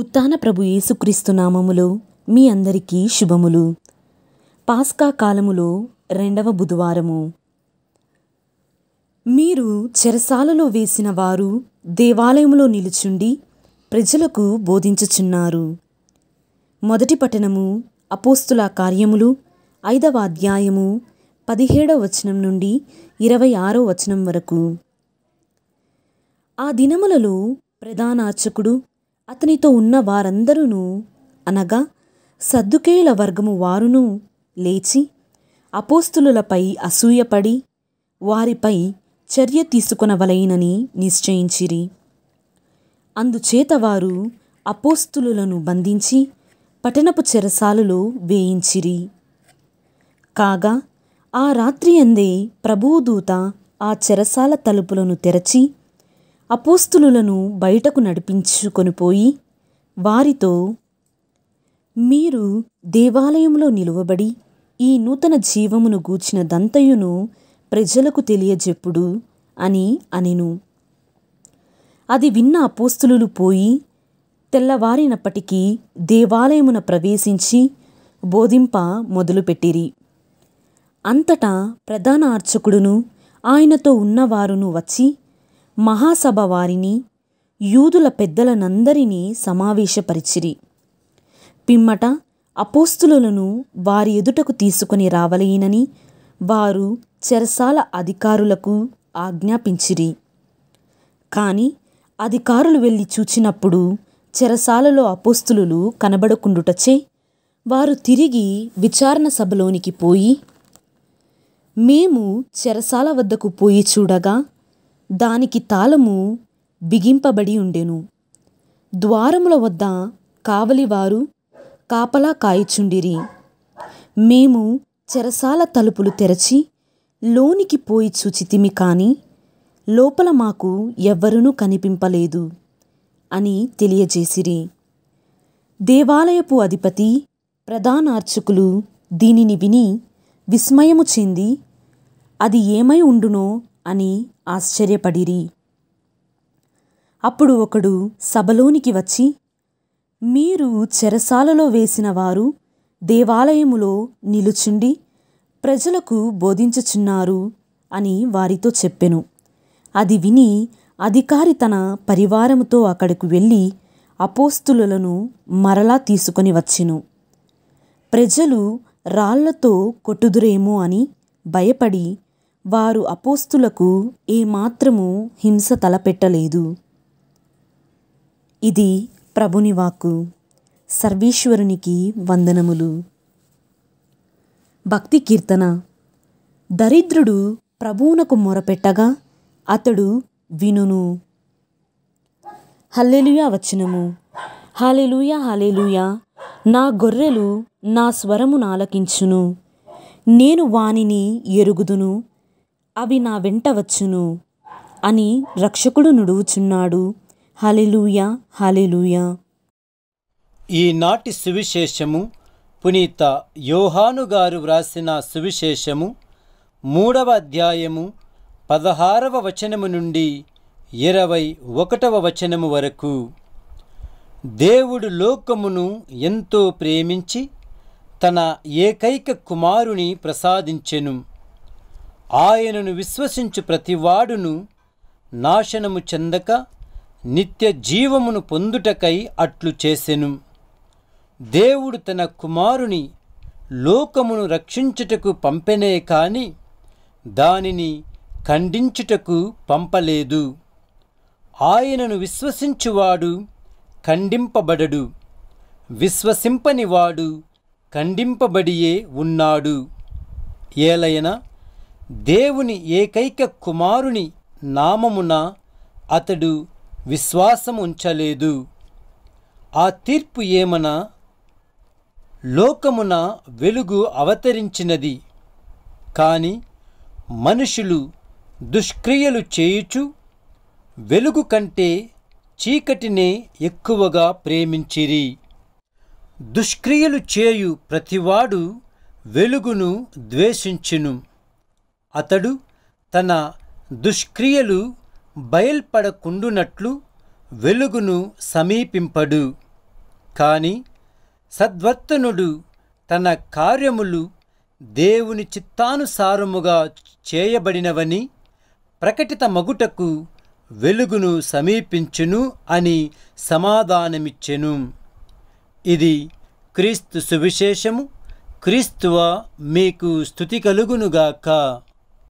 ఉత్తాన ప్రభు యేసుక్రీస్తు నామములో మీ అందరికీ శుభములు పాస్కా కాలములో రెండవ బుధవారము మీరు చెరసాలలో వేసిన వారు దేవాలయములో నిలుచుండి ప్రజలకు బోధించుచున్నారు మొదటి పట్టణము అపోస్తుల కార్యములు ఐదవ అధ్యాయము పదిహేడవ వచనం నుండి ఇరవై ఆరో వచనం వరకు ఆ దినములలో ప్రధానార్చకుడు అతనితో ఉన్న వారందరూను అనగా సద్దుకేల వర్గము వారును లేచి అపోస్తులులపై అసూయపడి వారిపై చర్య తీసుకొనవలైనని నిశ్చయించిరి అందుచేత వారు అపోస్తులులను బంధించి పట్టణపు చెరసాలలో వేయించిరి కాగా ఆ రాత్రి అందే ప్రభుదూత ఆ చెరసాల తలుపులను తెరచి అపోస్తులను బయటకు నడిపించుకొని పోయి వారితో మీరు దేవాలయంలో నిలువబడి ఈ నూతన జీవమును గూర్చిన దంతయును ప్రజలకు తెలియజెప్పుడు అని అనెను అది విన్న అపోస్తులు పోయి తెల్లవారినప్పటికీ దేవాలయమున ప్రవేశించి బోధింప మొదలుపెట్టిరి అంతటా ప్రధాన అర్చకుడును ఆయనతో ఉన్నవారును వచ్చి మహాసభ వారిని యూదుల పెద్దలనందరినీ సమావేశపరిచిరి పిమ్మట అపోస్తులను వారి ఎదుటకు తీసుకుని రావలేనని వారు చెరసాల అధికారులకు ఆజ్ఞాపించిరి కానీ అధికారులు వెళ్ళి చూచినప్పుడు చెరసాలలో అపోస్తులు కనబడకుండుటచే వారు తిరిగి విచారణ సభలోనికి పోయి మేము చెరసాల వద్దకు పోయి చూడగా దానికి తాళము బిగింపబడి ఉండెను ద్వారముల వద్ద కావలివారు కాపలా కాయచుండిరి మేము చెరసాల తలుపులు తెరచి లోనికి పోయి చూచితిమి కాని లోపల మాకు ఎవ్వరూ కనిపింపలేదు అని తెలియజేసిరి దేవాలయపు అధిపతి ప్రధానార్చకులు దీనిని విని విస్మయము చెంది అది ఏమై ఉండునో అని ఆశ్చర్యపడిరి అప్పుడు ఒకడు సభలోనికి వచ్చి మీరు చెరసాలలో వేసిన వారు దేవాలయములో నిలుచుండి ప్రజలకు బోధించుచున్నారు అని వారితో చెప్పెను అది విని అధికారి తన పరివారముతో అక్కడికి వెళ్ళి అపోస్తులను మరలా తీసుకొని వచ్చెను ప్రజలు రాళ్లతో కొట్టుదురేమో అని భయపడి వారు అపోస్తులకు ఏమాత్రము హింస తలపెట్టలేదు ఇది ప్రభుని వాక్కు సర్వేశ్వరునికి వందనములు భక్తి కీర్తన దరిద్రుడు ప్రభువునకు మొరపెట్టగా అతడు వినును హల్లెలుయా వచనము హాలెలుయా హాలెలుయా నా గొర్రెలు నా స్వరమునాలకించును నేను వానిని ఎరుగుదును అవి నా వెంట వచ్చును అని రక్షకుడు నుడువుచున్నాడు హలెలూయ హలెలూయ ఈనాటి సువిశేషము పునీత యోహాను గారు వ్రాసిన సువిశేషము మూడవ అధ్యాయము పదహారవ వచనము నుండి ఇరవై ఒకటవ వచనము వరకు దేవుడు లోకమును ఎంతో ప్రేమించి తన ఏకైక కుమారుని ప్రసాదించెను ఆయనను విశ్వసించు ప్రతివాడును నాశనము చెందక నిత్య జీవమును పొందుటకై అట్లు చేసెను దేవుడు తన కుమారుని లోకమును రక్షించుటకు పంపెనే కాని దానిని ఖండించుటకు పంపలేదు ఆయనను విశ్వసించువాడు ఖండింపబడడు విశ్వసింపనివాడు ఖండింపబడియే ఉన్నాడు ఏలయన దేవుని ఏకైక కుమారుని నామమున అతడు విశ్వాసం ఉంచలేదు ఆ తీర్పు ఏమన లోకమున వెలుగు అవతరించినది కానీ మనుషులు దుష్క్రియలు చేయుచు వెలుగు కంటే చీకటినే ఎక్కువగా ప్రేమించిరి దుష్క్రియలు చేయు ప్రతివాడు వెలుగును ద్వేషించును అతడు తన దుష్క్రియలు బయల్పడకుండునట్లు వెలుగును సమీపింపడు కాని సద్వర్తనుడు తన కార్యములు దేవుని చిత్తానుసారముగా చేయబడినవని ప్రకటిత మగుటకు వెలుగును సమీపించును అని సమాధానమిచ్చెను ఇది క్రీస్తు సువిశేషము క్రీస్తువ మీకు స్థుతి కలుగునుగాక